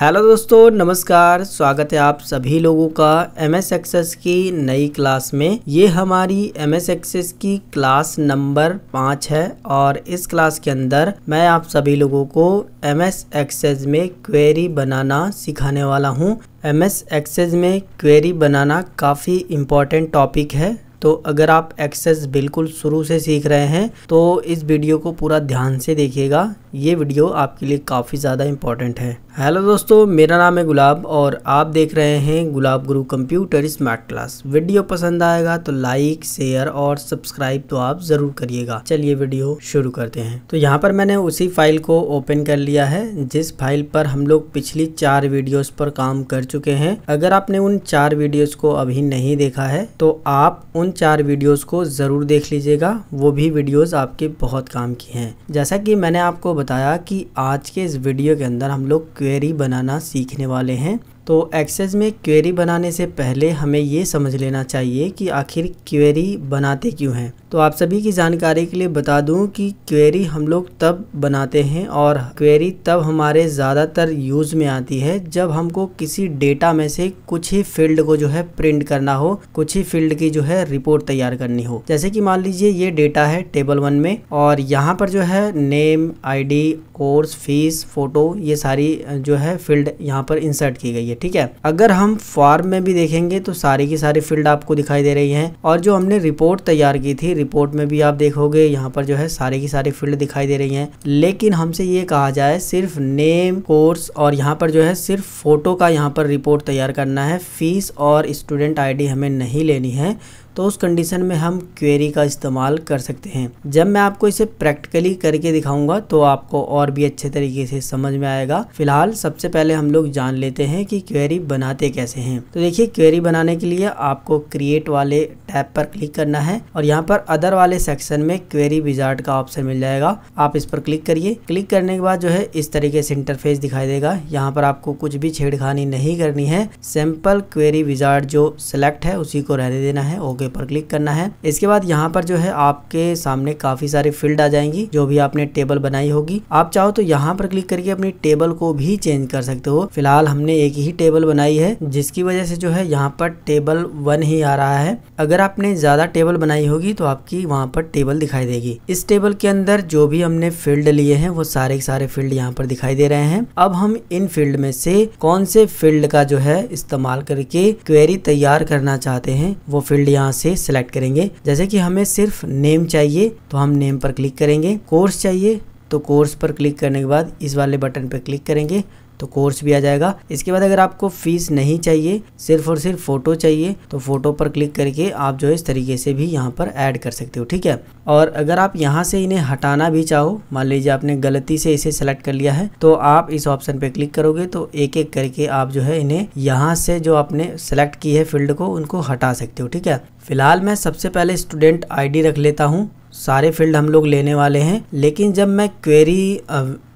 hello दोस्तों नमस्कार स्वागत है आप सभी लोगों का एम एस एक्सेस की नई क्लास में ये हमारी एम एस एक्सेस की क्लास नंबर पाँच है और इस क्लास के अंदर मैं आप सभी लोगों को एम एस एक्सेस में क्वेरी बनाना सिखाने वाला हूँ एम एस एक्सेस में क्वेरी बनाना काफ़ी इम्पोर्टेंट टॉपिक है तो अगर आप एक्सेस बिल्कुल शुरू से सीख रहे हैं तो इस वीडियो को पूरा ध्यान से देखिएगा ये वीडियो आपके लिए काफ़ी ज़्यादा इंपॉर्टेंट है हेलो दोस्तों मेरा नाम है गुलाब और आप देख रहे हैं गुलाब गुरु कंप्यूटर स्मार्ट क्लास वीडियो पसंद आएगा तो लाइक शेयर और सब्सक्राइब तो आप ज़रूर करिएगा चलिए वीडियो शुरू करते हैं तो यहाँ पर मैंने उसी फाइल को ओपन कर लिया है जिस फाइल पर हम लोग पिछली चार वीडियोस पर काम कर चुके हैं अगर आपने उन चार वीडियोज को अभी नहीं देखा है तो आप उन चार वीडियोस को ज़रूर देख लीजिएगा वो भी वीडियोस आपके बहुत काम की हैं जैसा कि मैंने आपको बताया कि आज के इस वीडियो के अंदर हम लोग क्वेरी बनाना सीखने वाले हैं तो एक्सेस में क्वेरी बनाने से पहले हमें ये समझ लेना चाहिए कि आखिर क्वेरी बनाते क्यों हैं तो आप सभी की जानकारी के लिए बता दूं कि क्वेरी हम लोग तब बनाते हैं और क्वेरी तब हमारे ज़्यादातर यूज़ में आती है जब हमको किसी डेटा में से कुछ ही फील्ड को जो है प्रिंट करना हो कुछ ही फील्ड की जो है रिपोर्ट तैयार करनी हो जैसे कि मान लीजिए ये डेटा है टेबल वन में और यहाँ पर जो है नेम आई कोर्स फीस फ़ोटो ये सारी जो है फील्ड यहाँ पर इंसर्ट की गई है ठीक है अगर हम फॉर्म में भी देखेंगे तो सारी की सारी फील्ड आपको दिखाई दे रही है और जो हमने रिपोर्ट तैयार की थी रिपोर्ट में भी आप देखोगे यहाँ पर जो है सारी की सारी फील्ड दिखाई दे रही है लेकिन हमसे ये कहा जाए सिर्फ नेम कोर्स और यहाँ पर जो है सिर्फ फोटो का यहाँ पर रिपोर्ट तैयार करना है फीस और स्टूडेंट आई हमें नहीं लेनी है तो उस कंडीशन में हम क्वेरी का इस्तेमाल कर सकते हैं जब मैं आपको इसे प्रैक्टिकली करके दिखाऊंगा तो आपको और भी अच्छे तरीके से समझ में आएगा फिलहाल सबसे पहले हम लोग जान लेते हैं कि क्वेरी बनाते कैसे हैं तो देखिए क्वेरी बनाने के लिए आपको क्रिएट वाले टैब पर क्लिक करना है और यहाँ पर अदर वाले सेक्शन में क्वेरी विजार्ट का ऑप्शन मिल जाएगा आप इस पर क्लिक करिए क्लिक करने के बाद जो है इस तरीके से इंटरफेस दिखाई देगा यहाँ पर आपको कुछ भी छेड़खानी नहीं करनी है सिंपल क्वेरी विजार्ट जो सिलेक्ट है उसी को रहने देना है ओके ओके पर क्लिक करना है इसके बाद यहाँ पर जो है आपके सामने काफी सारे फील्ड आ जाएंगी जो भी आपने टेबल बनाई होगी आप चाहो तो यहाँ पर क्लिक करके अपनी टेबल को भी चेंज कर सकते हो फिलहाल हमने एक ही टेबल बनाई है जिसकी वजह से जो है यहाँ पर टेबल वन ही आ रहा है अगर आपने ज्यादा टेबल बनाई होगी तो आपकी वहाँ पर टेबल दिखाई देगी इस टेबल के अंदर जो भी हमने फील्ड लिए हैं वो सारे के सारे फील्ड यहाँ पर दिखाई दे रहे हैं अब हम इन फील्ड में से कौन से फील्ड का जो है इस्तेमाल करके क्वेरी तैयार करना चाहते हैं वो फील्ड यहाँ से सिलेक्ट करेंगे जैसे कि हमें सिर्फ नेम चाहिए तो हम नेम पर क्लिक करेंगे कोर्स चाहिए तो कोर्स पर क्लिक करने के बाद इस वाले बटन पर क्लिक करेंगे तो कोर्स भी आ जाएगा इसके बाद अगर आपको फीस नहीं चाहिए सिर्फ और सिर्फ फोटो चाहिए तो फोटो पर क्लिक करके आप जो है इस तरीके से भी यहाँ पर ऐड कर सकते हो ठीक है और अगर आप यहाँ से इन्हें हटाना भी चाहो मान लीजिए आपने गलती से इसे सेलेक्ट कर लिया है तो आप इस ऑप्शन पर क्लिक करोगे तो एक एक करके आप जो है इन्हें यहाँ से जो आपने सेलेक्ट की है फील्ड को उनको हटा सकते हो ठीक है फिलहाल मैं सबसे पहले स्टूडेंट आई रख लेता हूँ सारे फील्ड हम लोग लेने वाले हैं लेकिन जब मैं क्वेरी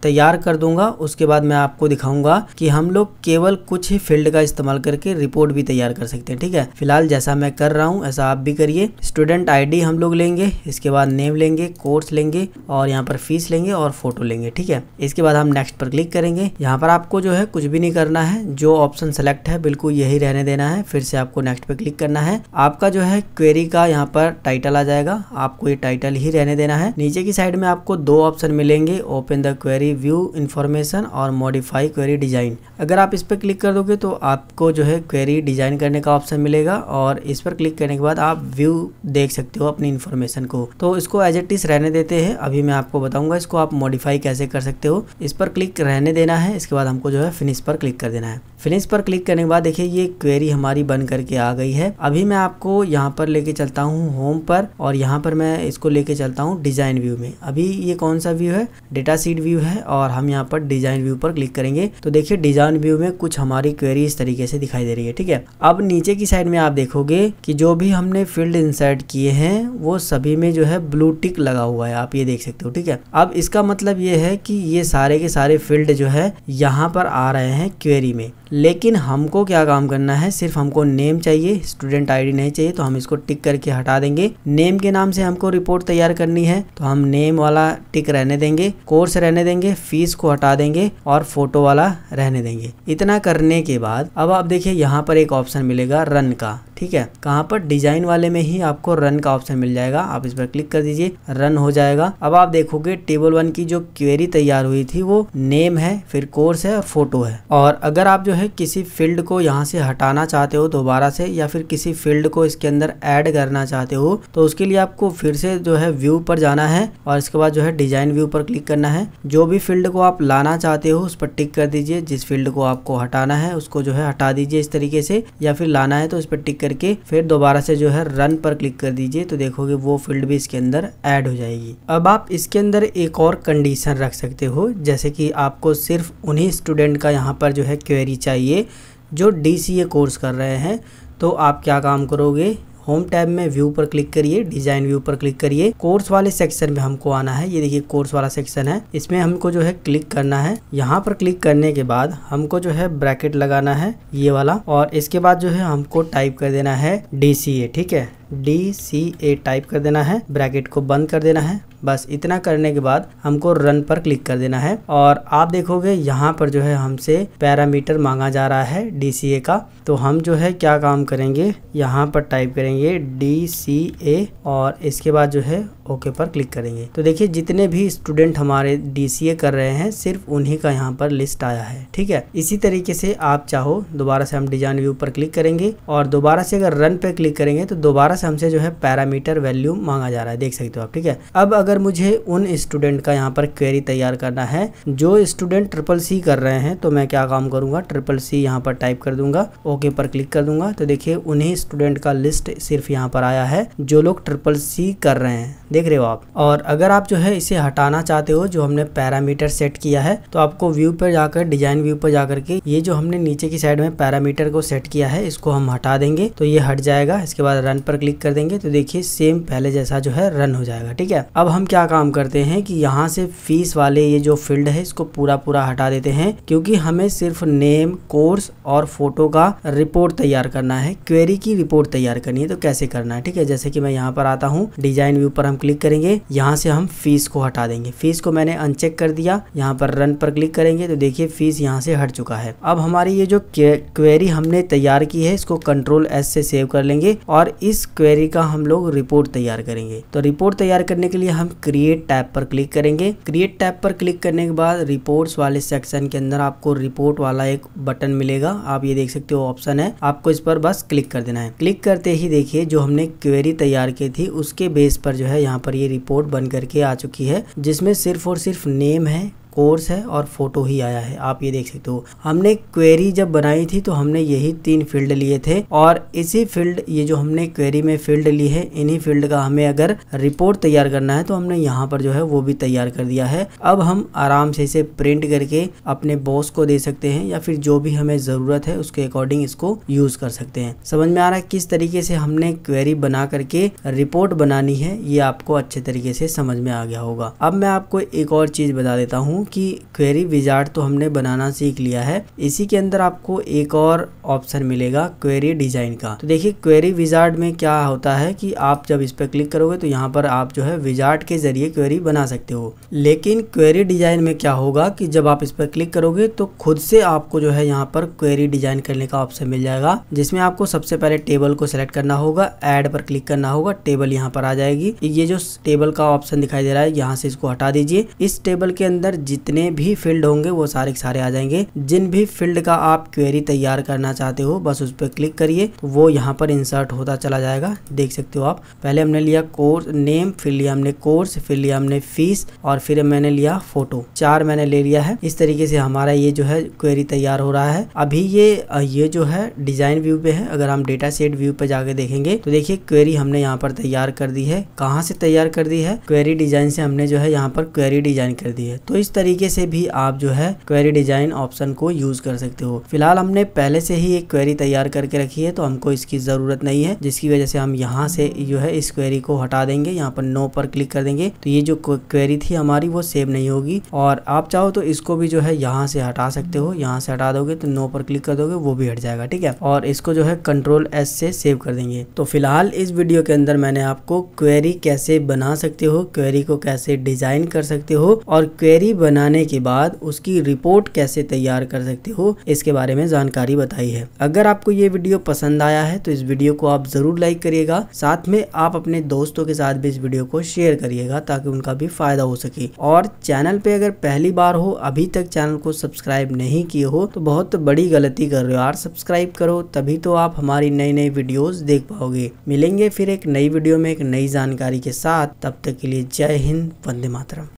तैयार कर दूंगा उसके बाद मैं आपको दिखाऊंगा कि हम लोग केवल कुछ ही फील्ड का इस्तेमाल करके रिपोर्ट भी तैयार कर सकते हैं ठीक है फिलहाल जैसा मैं कर रहा हूँ ऐसा आप भी करिए स्टूडेंट आईडी हम लोग लेंगे इसके बाद नेम लेंगे कोर्स लेंगे और यहाँ पर फीस लेंगे और फोटो लेंगे ठीक है इसके बाद हम नेक्स्ट पर क्लिक करेंगे यहाँ पर आपको जो है कुछ भी नहीं करना है जो ऑप्शन सेलेक्ट है बिल्कुल यही रहने देना है फिर से आपको नेक्स्ट पर क्लिक करना है आपका जो है क्वेरी का यहाँ पर टाइटल आ जाएगा आपको ये टाइटल ही रहने देना है नीचे की साइड में आपको दो ऑप्शन मिलेंगे open the query query view information और मॉडिफाई क्वेरी डिज़ाइन अगर आप इस पर क्लिक कर दोगे तो आपको जो है क्वेरी डिज़ाइन करने का ऑप्शन मिलेगा और इस पर क्लिक करने के बाद आप व्यू देख सकते हो अपनी इन्फॉर्मेशन को तो इसको एज एट इज रहने देते हैं अभी मैं आपको बताऊंगा इसको आप मॉडिफाई कैसे कर सकते हो इस पर क्लिक रहने देना है इसके बाद हमको जो है फिनिश पर क्लिक कर देना है फिनिश पर क्लिक करने के बाद देखिए ये क्वेरी हमारी बन करके आ गई है अभी मैं आपको यहाँ पर लेके चलता हूँ होम पर और यहाँ पर मैं इसको लेके चलता हूँ डिज़ाइन व्यू में अभी ये कौन सा व्यू है डेटा सीट व्यू है है और हम यहाँ पर डिजाइन व्यू पर क्लिक करेंगे तो देखिए डिजाइन व्यू में कुछ हमारी क्वेरी इस तरीके से दिखाई दे रही है ठीक है अब नीचे की साइड में आप देखोगे कि जो भी हमने फील्ड इंसर्ट किए हैं वो सभी में जो है ब्लू टिक लगा हुआ है आप ये देख सकते हो ठीक है अब इसका मतलब ये है कि ये सारे के सारे फील्ड जो है यहाँ पर आ रहे हैं क्वेरी में लेकिन हमको क्या काम करना है सिर्फ हमको नेम चाहिए स्टूडेंट आईडी नहीं चाहिए तो हम इसको टिक करके हटा देंगे नेम के नाम से हमको रिपोर्ट तैयार करनी है तो हम नेम वाला टिक रहने देंगे कोर्स रहने देंगे फीस को हटा देंगे और फोटो वाला रहने देंगे इतना करने के बाद अब आप देखिए यहाँ पर एक ऑप्शन मिलेगा रन का ठीक है कहाँ पर डिजाइन वाले में ही आपको रन का ऑप्शन मिल जाएगा आप इस पर क्लिक कर दीजिए रन हो जाएगा अब आप देखोगे टेबल वन की जो क्वेरी तैयार हुई थी वो नेम है फिर कोर्स है फोटो है और अगर आप जो है किसी फील्ड को यहाँ से हटाना चाहते हो दोबारा से या फिर किसी फील्ड को इसके अंदर एड करना चाहते हो तो उसके लिए आपको फिर से जो है व्यू पर जाना है और इसके बाद जो है डिजाइन व्यू पर क्लिक करना है जो भी फील्ड को आप लाना चाहते हो उस पर टिक कर दीजिए जिस फील्ड को आपको हटाना है उसको जो है हटा दीजिए इस तरीके से या फिर लाना है तो इस पर टिक कर करके फिर दोबारा से जो है रन पर क्लिक कर दीजिए तो देखोगे वो फील्ड भी इसके अंदर ऐड हो जाएगी अब आप इसके अंदर एक और कंडीशन रख सकते हो जैसे कि आपको सिर्फ उन्हीं स्टूडेंट का यहाँ पर जो है क्वेरी चाहिए जो डी कोर्स कर रहे हैं तो आप क्या काम करोगे होम टैब में व्यू पर क्लिक करिए डिजाइन व्यू पर क्लिक करिए कोर्स वाले सेक्शन में हमको आना है ये देखिए कोर्स वाला सेक्शन है इसमें हमको जो है क्लिक करना है यहाँ पर क्लिक करने के बाद हमको जो है ब्रैकेट लगाना है ये वाला और इसके बाद जो है हमको टाइप कर देना है डी ठीक है डी सी ए टाइप कर देना है ब्रैकेट को बंद कर देना है बस इतना करने के बाद हमको रन पर क्लिक कर देना है और आप देखोगे यहाँ पर जो है हमसे पैरामीटर मांगा जा रहा है डी सी ए का तो हम जो है क्या काम करेंगे यहाँ पर टाइप करेंगे डी सी ए और इसके बाद जो है ओके पर क्लिक करेंगे तो देखिए जितने भी स्टूडेंट हमारे डी सी ए कर रहे हैं सिर्फ उन्हीं का यहाँ पर लिस्ट आया है ठीक है इसी तरीके से आप चाहो दोबारा से हम डिजाइन व्यू पर क्लिक करेंगे और दोबारा से अगर रन पे क्लिक करेंगे तो दोबारा से हमसे जो है पैरामीटर वैल्यू मांगा जा रहा है देख सकते हो आप ठीक है अब अगर मुझे उन स्टूडेंट का यहाँ पर क्वेरी तैयार करना है जो स्टूडेंट ट्रिपल सी कर रहे हैं तो मैं क्या काम करूंगा ट्रिपल सी यहाँ पर टाइप कर दूंगा ओके पर क्लिक कर दूंगा तो देखिये उन्हीं स्टूडेंट का लिस्ट सिर्फ यहाँ पर आया है जो लोग ट्रिपल सी कर रहे हैं देख रहे हो आप और अगर आप जो है इसे हटाना चाहते हो जो हमने पैरामीटर सेट किया है तो आपको व्यू पर जाकर डिजाइन व्यू पर जाकर के ये जो हमने नीचे की साइड में पैरामीटर को सेट किया है इसको हम हटा देंगे तो ये हट जाएगा इसके बाद रन पर क्लिक क्लिक कर देंगे तो देखिए सेम पहले जैसा जो है रन हो जाएगा ठीक है अब हम क्या काम करते हैं कि यहाँ से फीस वाले ये जो फील्ड है इसको पूरा पूरा हटा देते हैं क्योंकि हमें सिर्फ नेम कोर्स और फोटो का रिपोर्ट तैयार करना है क्वेरी की रिपोर्ट तैयार करनी है तो कैसे करना है ठीक है जैसे कि मैं यहाँ पर आता हूँ डिजाइन व्यू पर हम क्लिक करेंगे यहाँ से हम फीस को हटा देंगे फीस को मैंने अनचेक कर दिया यहाँ पर रन पर क्लिक करेंगे तो देखिए फीस यहाँ से हट चुका है अब हमारी ये जो क्वेरी हमने तैयार की है इसको कंट्रोल एस से सेव कर लेंगे और इस क्वेरी का हम लोग रिपोर्ट तैयार करेंगे तो रिपोर्ट तैयार करने के लिए हम क्रिएट टैब पर क्लिक करेंगे क्रिएट टैब पर क्लिक करने के बाद रिपोर्ट्स वाले सेक्शन के अंदर आपको रिपोर्ट वाला एक बटन मिलेगा आप ये देख सकते हो ऑप्शन है आपको इस पर बस क्लिक कर देना है क्लिक करते ही देखिए जो हमने क्वेरी तैयार की थी उसके बेस पर जो है यहाँ पर ये रिपोर्ट बन करके आ चुकी है जिसमें सिर्फ और सिर्फ नेम है कोर्स है और फ़ोटो ही आया है आप ये देख सकते हो हमने क्वेरी जब बनाई थी तो हमने यही तीन फील्ड लिए थे और इसी फील्ड ये जो हमने क्वेरी में फील्ड ली है इन्हीं फील्ड का हमें अगर रिपोर्ट तैयार करना है तो हमने यहाँ पर जो है वो भी तैयार कर दिया है अब हम आराम से इसे प्रिंट करके अपने बॉस को दे सकते हैं या फिर जो भी हमें ज़रूरत है उसके अकॉर्डिंग इसको यूज़ कर सकते हैं समझ में आ रहा है किस तरीके से हमने क्वेरी बना करके रिपोर्ट बनानी है ये आपको अच्छे तरीके से समझ में आ गया होगा अब मैं आपको एक और चीज़ बता देता हूँ हूँ कि क्वेरी विजार्ड तो हमने बनाना सीख लिया है इसी के अंदर आपको एक और ऑप्शन मिलेगा क्वेरी डिजाइन का तो देखिए क्वेरी विजार्ड में क्या होता है कि आप जब इस पर क्लिक करोगे तो यहाँ पर आप जो है विजार्ड के जरिए क्वेरी बना सकते हो लेकिन क्वेरी डिजाइन में क्या होगा कि जब आप इस पर क्लिक करोगे तो खुद से आपको जो है यहाँ पर क्वेरी डिजाइन करने का ऑप्शन मिल जाएगा जिसमें आपको सबसे पहले टेबल को सिलेक्ट करना होगा एड पर क्लिक करना होगा टेबल यहाँ पर आ जाएगी ये जो टेबल का ऑप्शन दिखाई दे रहा है यहाँ से इसको हटा दीजिए इस टेबल के अंदर जितने भी फील्ड होंगे वो सारे के सारे आ जाएंगे जिन भी फील्ड का आप क्वेरी तैयार करना चाहते हो बस उस पर क्लिक करिए वो यहाँ पर इंसर्ट होता चला जाएगा देख सकते हो आप पहले हमने लिया कोर्स नेम फिर लिया हमने कोर्स फिर लिया हमने फीस और फिर मैंने लिया फोटो चार मैंने ले लिया है इस तरीके से हमारा ये जो है क्वेरी तैयार हो रहा है अभी ये ये जो है डिजाइन व्यू पे है अगर हम डेटा सेट व्यू पे जाके देखेंगे तो देखिए क्वेरी हमने यहाँ पर तैयार कर दी है कहाँ से तैयार कर दी है क्वेरी डिजाइन से हमने जो है यहाँ पर क्वेरी डिजाइन कर दी है तो इस तरीके से भी आप जो है क्वेरी डिजाइन ऑप्शन को यूज कर सकते हो फिलहाल हमने पहले से ही एक क्वेरी तैयार करके रखी है तो हमको इसकी जरूरत नहीं है जिसकी वजह से हम यहाँ से जो है इस क्वेरी को हटा देंगे यहाँ पर नो पर क्लिक कर देंगे तो ये जो क्वेरी थी हमारी वो सेव नहीं होगी और आप चाहो तो इसको भी जो है यहाँ से हटा सकते हो यहाँ से हटा दोगे तो नो पर क्लिक कर दोगे वो भी हट जाएगा ठीक है और इसको जो है कंट्रोल एस से सेव कर देंगे तो फिलहाल इस वीडियो के अंदर मैंने आपको क्वेरी कैसे बना सकते हो क्वेरी को कैसे डिजाइन कर सकते हो और क्वेरी बन... बनाने के बाद उसकी रिपोर्ट कैसे तैयार कर सकते हो इसके बारे में जानकारी बताई है अगर आपको ये वीडियो पसंद आया है तो इस वीडियो को आप जरूर लाइक करिएगा साथ में आप अपने दोस्तों के साथ भी इस वीडियो को शेयर करिएगा ताकि उनका भी फायदा हो सके और चैनल पे अगर पहली बार हो अभी तक चैनल को सब्सक्राइब नहीं किए हो तो बहुत बड़ी गलती कर रहे हो यार सब्सक्राइब करो तभी तो आप हमारी नई नई वीडियोस देख पाओगे मिलेंगे फिर एक नई वीडियो में एक नई जानकारी के साथ तब तक के लिए जय हिंद वंदे मातरम